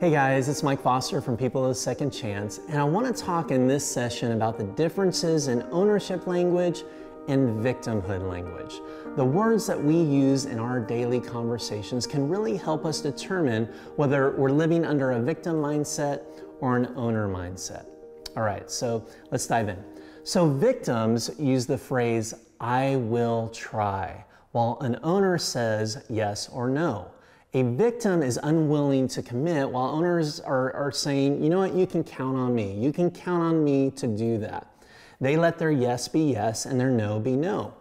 Hey guys, it's Mike Foster from People of Second Chance, and I want to talk in this session about the differences in ownership language and victimhood language. The words that we use in our daily conversations can really help us determine whether we're living under a victim mindset or an owner mindset. All right, so let's dive in. So, victims use the phrase, I will try, while an owner says yes or no a victim is unwilling to commit while owners are, are saying, you know what, you can count on me. You can count on me to do that. They let their yes be yes and their no be no.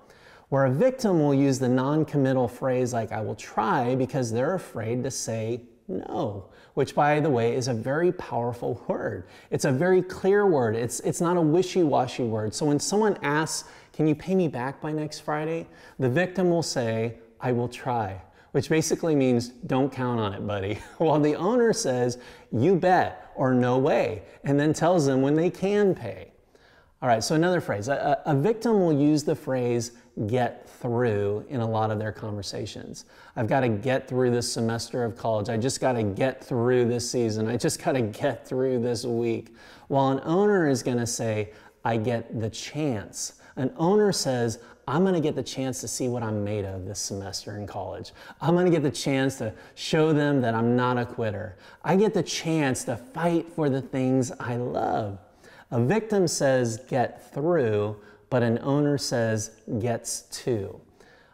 Where a victim will use the non committal phrase like, I will try, because they're afraid to say no, which by the way is a very powerful word. It's a very clear word. It's, it's not a wishy washy word. So when someone asks, Can you pay me back by next Friday? the victim will say, I will try which basically means don't count on it, buddy. While the owner says, you bet or no way, and then tells them when they can pay. All right, so another phrase. A, a, victim will use the phrase get through in a lot of their conversations. I've got to get through this semester of college. I just got to get through this season. I just got to get through this week. While an owner is going to say, I get the chance. An owner says, I'm gonna get the chance to see what I'm made of this semester in college. I'm gonna get the chance to show them that I'm not a quitter. I get the chance to fight for the things I love. A victim says, get through, but an owner says, gets to.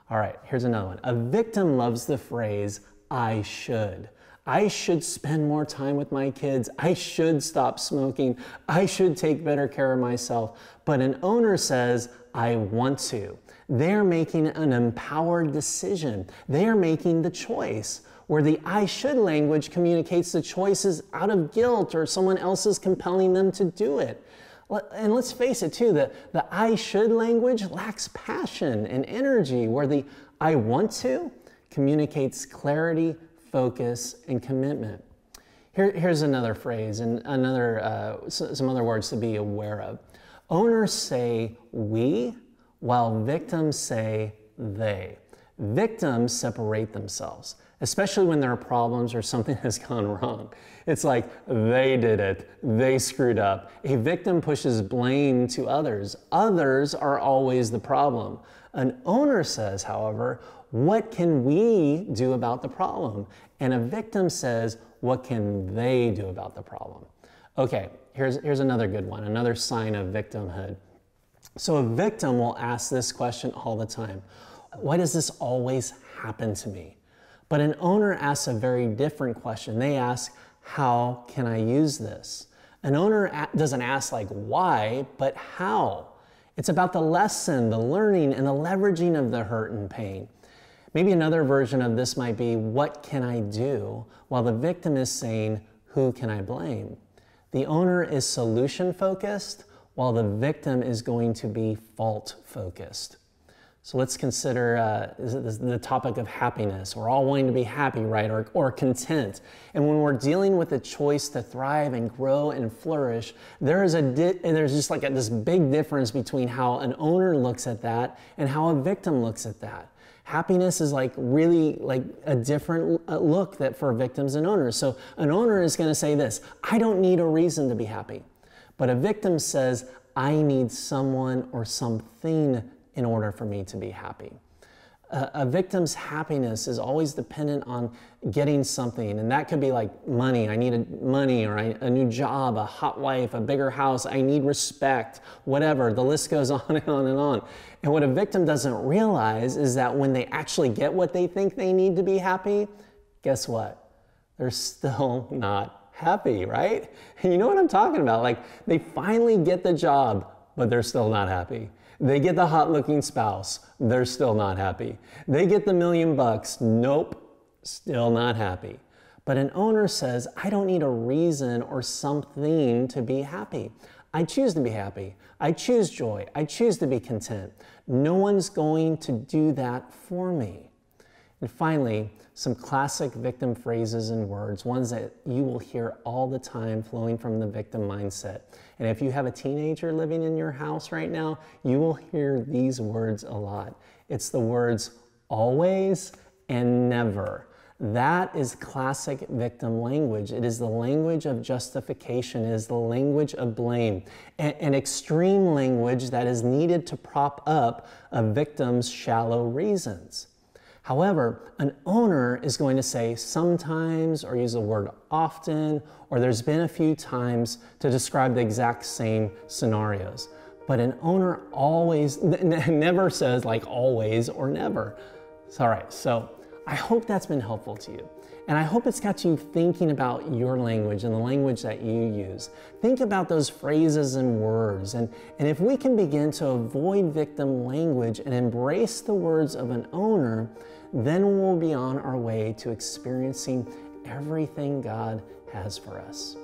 All right, here's another one. A victim loves the phrase, I should. I should spend more time with my kids. I should stop smoking. I should take better care of myself. But an owner says, I want to. They're making an empowered decision. They're making the choice where the I should language communicates the choices out of guilt or someone else is compelling them to do it. And let's face it too, the, the I should language lacks passion and energy, where the I want to communicates clarity, focus, and commitment. Here, here's another phrase and another, uh, some other words to be aware of. Owners say we, while victims say they. Victims separate themselves, especially when there are problems or something has gone wrong. It's like they did it, they screwed up. A victim pushes blame to others. Others are always the problem. An owner says, however, what can we do about the problem? And a victim says, what can they do about the problem? Okay, here's, here's another good one, another sign of victimhood. So a victim will ask this question all the time. Why does this always happen to me? But an owner asks a very different question. They ask, how can I use this? An owner doesn't ask like why, but how. It's about the lesson, the learning, and the leveraging of the hurt and pain. Maybe another version of this might be, what can I do? While the victim is saying, who can I blame? The owner is solution focused, while the victim is going to be fault focused. So let's consider uh, the topic of happiness. We're all wanting to be happy, right, or, or content. And when we're dealing with a choice to thrive and grow and flourish, there is a di- there's just like a, this big difference between how an owner looks at that and how a victim looks at that happiness is like really like a different uh, look that for victims and owners. So an owner is going to say this, I don't need a reason to be happy. But a victim says, I need someone or something in order for me to be happy a, victim's happiness is always dependent on getting something, and that could be like money. I need a, money, or I, a new job, a hot wife, a bigger house. I need respect, whatever. The list goes on and on and on. And what a victim doesn't realize is that when they actually get what they think they need to be happy, guess what? They're still not happy, right? And you know what I'm talking about. Like they finally get the job, but they're still not happy. They get the hot looking spouse, they're still not happy. They get the million bucks, nope, still not happy. But an owner says, I don't need a reason or something to be happy. I choose to be happy. I choose joy. I choose to be content. No one's going to do that for me. And finally, some classic victim phrases and words, ones that you will hear all the time flowing from the victim mindset. And if you have a teenager living in your house right now, you will hear these words a lot. It's the words always and never. That is classic victim language. It is the language of justification, it is the language of blame, an extreme language that is needed to prop up a victim's shallow reasons. However, an owner is going to say sometimes or use the word often or there's been a few times to describe the exact same scenarios. But an owner always never says like always or never. All right, so I hope that's been helpful to you. And I hope it's got you thinking about your language and the language that you use. Think about those phrases and words. And, and if we can begin to avoid victim language and embrace the words of an owner, then we'll be on our way to experiencing everything God has for us.